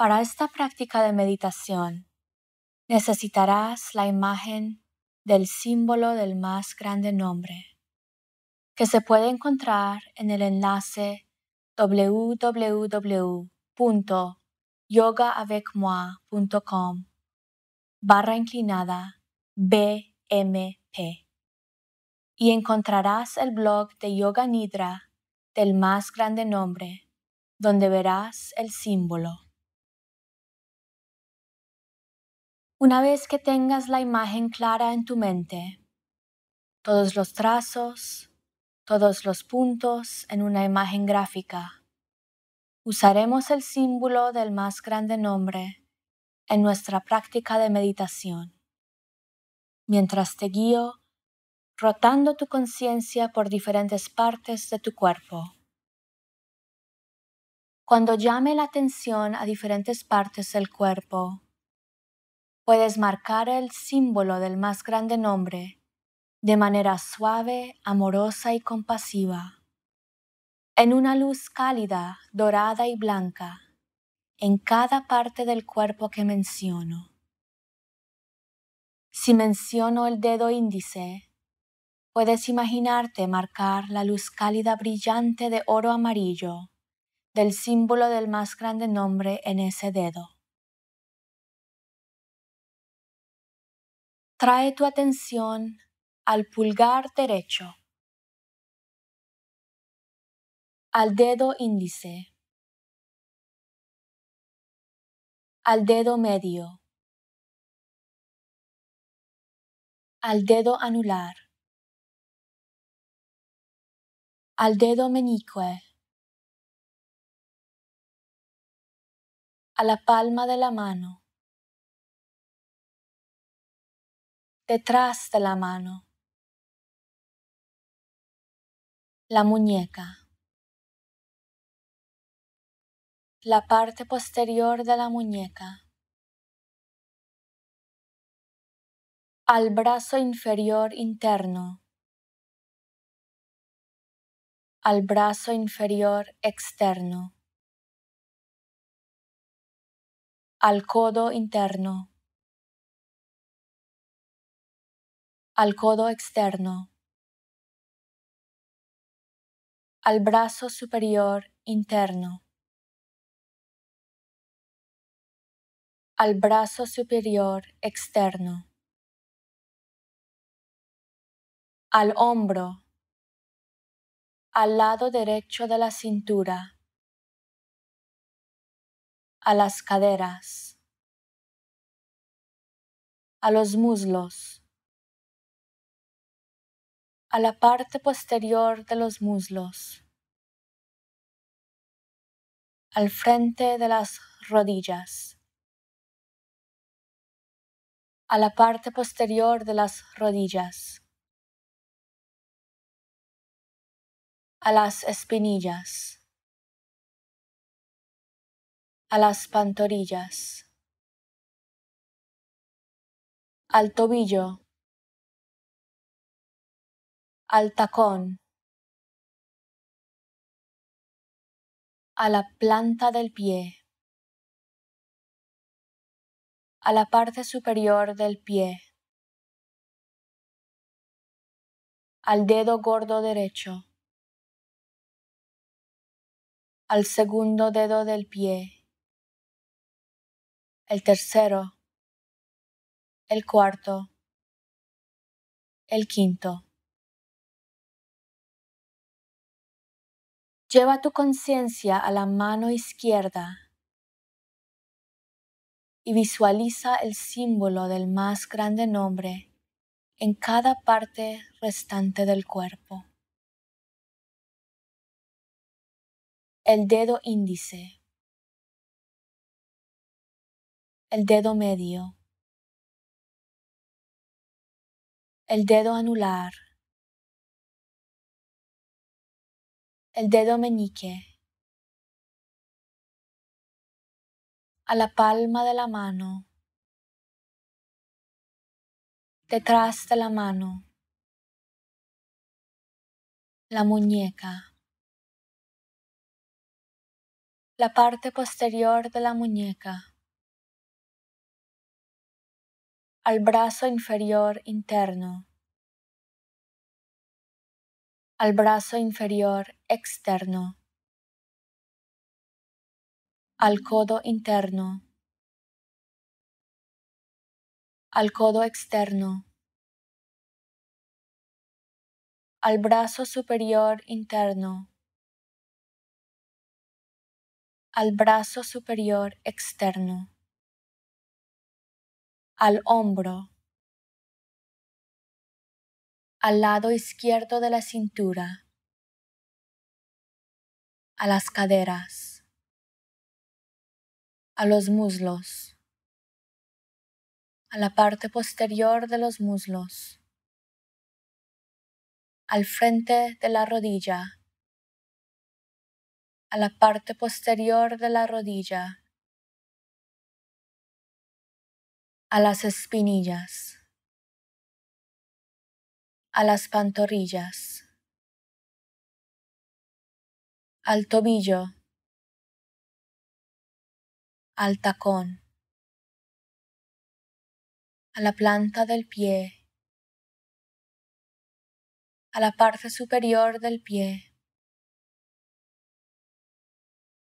Para esta práctica de meditación necesitarás la imagen del símbolo del más grande nombre, que se puede encontrar en el enlace www.yogaavecmoi.com barra inclinada BMP y encontrarás el blog de Yoga Nidra del más grande nombre, donde verás el símbolo. Una vez que tengas la imagen clara en tu mente, todos los trazos, todos los puntos en una imagen gráfica, usaremos el símbolo del más grande nombre en nuestra práctica de meditación. Mientras te guío, rotando tu conciencia por diferentes partes de tu cuerpo. Cuando llame la atención a diferentes partes del cuerpo, puedes marcar el símbolo del más grande nombre de manera suave, amorosa y compasiva, en una luz cálida, dorada y blanca, en cada parte del cuerpo que menciono. Si menciono el dedo índice, puedes imaginarte marcar la luz cálida brillante de oro amarillo del símbolo del más grande nombre en ese dedo. Trae tu atención al pulgar derecho, al dedo índice, al dedo medio, al dedo anular, al dedo meñique, a la palma de la mano, detrás de la mano. La muñeca. La parte posterior de la muñeca. Al brazo inferior interno. Al brazo inferior externo. Al codo interno al codo externo, al brazo superior interno, al brazo superior externo, al hombro, al lado derecho de la cintura, a las caderas, a los muslos, a la parte posterior de los muslos, al frente de las rodillas, a la parte posterior de las rodillas, a las espinillas, a las pantorrillas, al tobillo al tacón, a la planta del pie, a la parte superior del pie, al dedo gordo derecho, al segundo dedo del pie, el tercero, el cuarto, el quinto. Lleva tu conciencia a la mano izquierda y visualiza el símbolo del más grande nombre en cada parte restante del cuerpo. El dedo índice. El dedo medio. El dedo anular. el dedo meñique a la palma de la mano, detrás de la mano, la muñeca, la parte posterior de la muñeca, al brazo inferior interno al brazo inferior externo, al codo interno, al codo externo, al brazo superior interno, al brazo superior externo, al hombro, al lado izquierdo de la cintura, a las caderas, a los muslos, a la parte posterior de los muslos, al frente de la rodilla, a la parte posterior de la rodilla, a las espinillas a las pantorrillas, al tobillo, al tacón, a la planta del pie, a la parte superior del pie,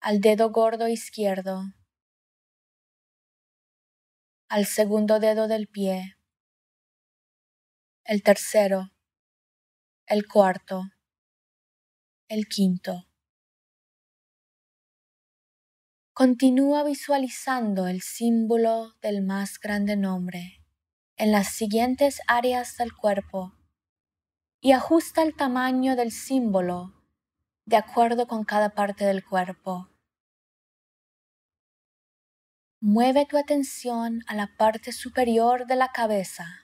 al dedo gordo izquierdo, al segundo dedo del pie, el tercero, el cuarto, el quinto. Continúa visualizando el símbolo del más grande nombre en las siguientes áreas del cuerpo y ajusta el tamaño del símbolo de acuerdo con cada parte del cuerpo. Mueve tu atención a la parte superior de la cabeza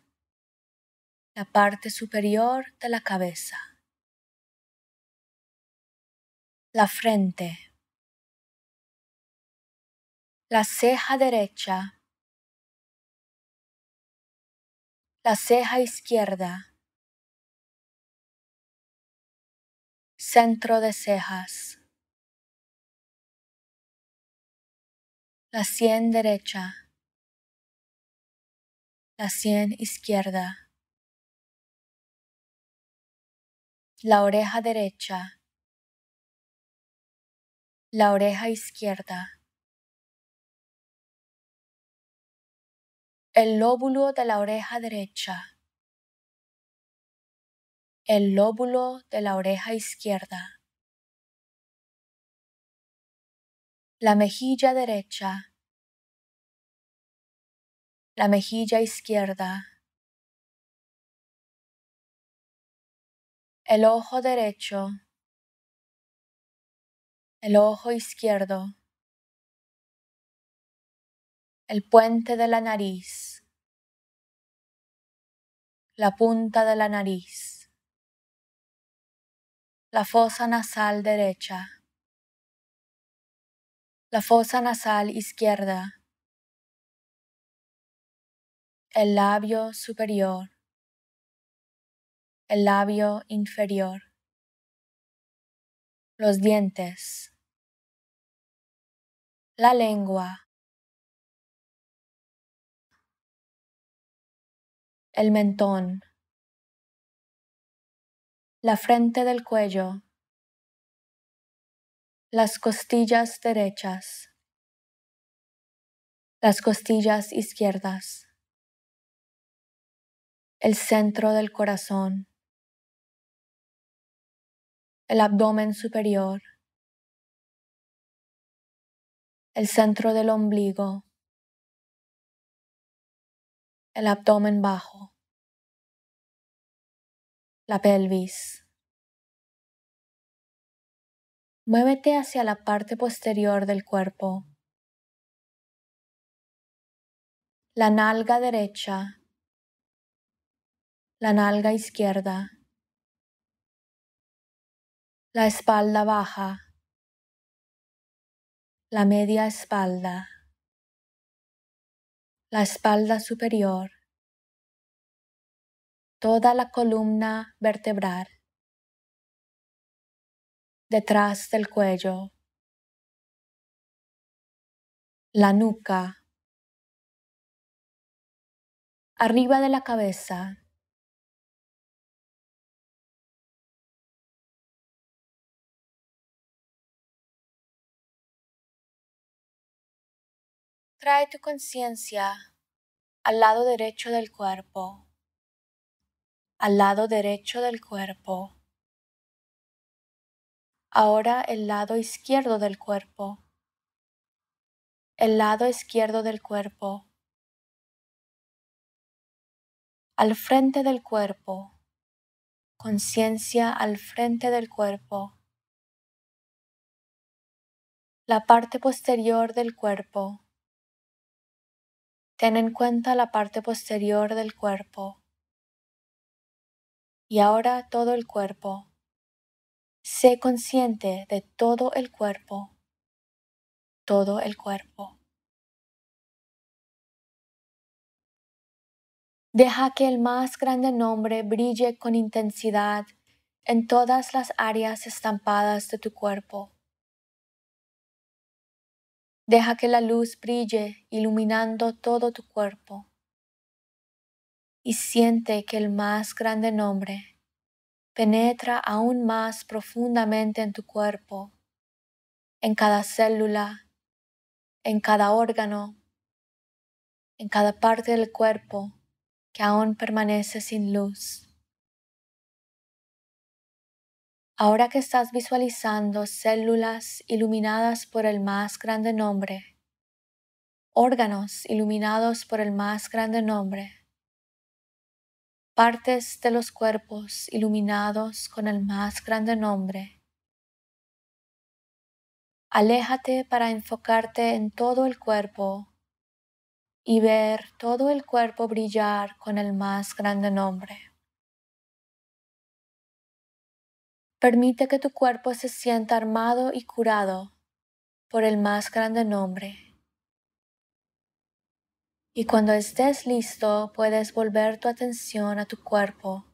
la parte superior de la cabeza, la frente, la ceja derecha, la ceja izquierda, centro de cejas, la sien derecha, la sien izquierda. la oreja derecha, la oreja izquierda, el lóbulo de la oreja derecha, el lóbulo de la oreja izquierda, la mejilla derecha, la mejilla izquierda, el ojo derecho, el ojo izquierdo, el puente de la nariz, la punta de la nariz, la fosa nasal derecha, la fosa nasal izquierda, el labio superior, el labio inferior, los dientes, la lengua, el mentón, la frente del cuello, las costillas derechas, las costillas izquierdas, el centro del corazón, el abdomen superior, el centro del ombligo, el abdomen bajo, la pelvis. Muévete hacia la parte posterior del cuerpo. La nalga derecha. La nalga izquierda la espalda baja, la media espalda, la espalda superior, toda la columna vertebral, detrás del cuello, la nuca, arriba de la cabeza, Trae tu conciencia al lado derecho del cuerpo, al lado derecho del cuerpo. Ahora el lado izquierdo del cuerpo, el lado izquierdo del cuerpo, al frente del cuerpo, conciencia al frente del cuerpo, la parte posterior del cuerpo Ten en cuenta la parte posterior del cuerpo. Y ahora todo el cuerpo. Sé consciente de todo el cuerpo. Todo el cuerpo. Deja que el más grande nombre brille con intensidad en todas las áreas estampadas de tu cuerpo. Deja que la luz brille iluminando todo tu cuerpo y siente que el más grande nombre penetra aún más profundamente en tu cuerpo, en cada célula, en cada órgano, en cada parte del cuerpo que aún permanece sin luz. Ahora que estás visualizando células iluminadas por el más grande nombre, órganos iluminados por el más grande nombre, partes de los cuerpos iluminados con el más grande nombre. Aléjate para enfocarte en todo el cuerpo y ver todo el cuerpo brillar con el más grande nombre. Permite que tu cuerpo se sienta armado y curado por el más grande nombre. Y cuando estés listo, puedes volver tu atención a tu cuerpo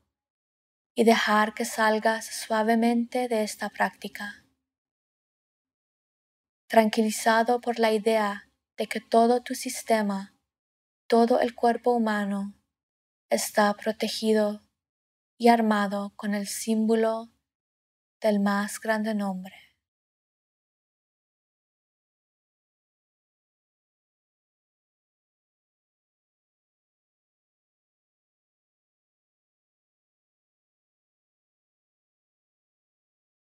y dejar que salgas suavemente de esta práctica. Tranquilizado por la idea de que todo tu sistema, todo el cuerpo humano, está protegido y armado con el símbolo del más grande nombre.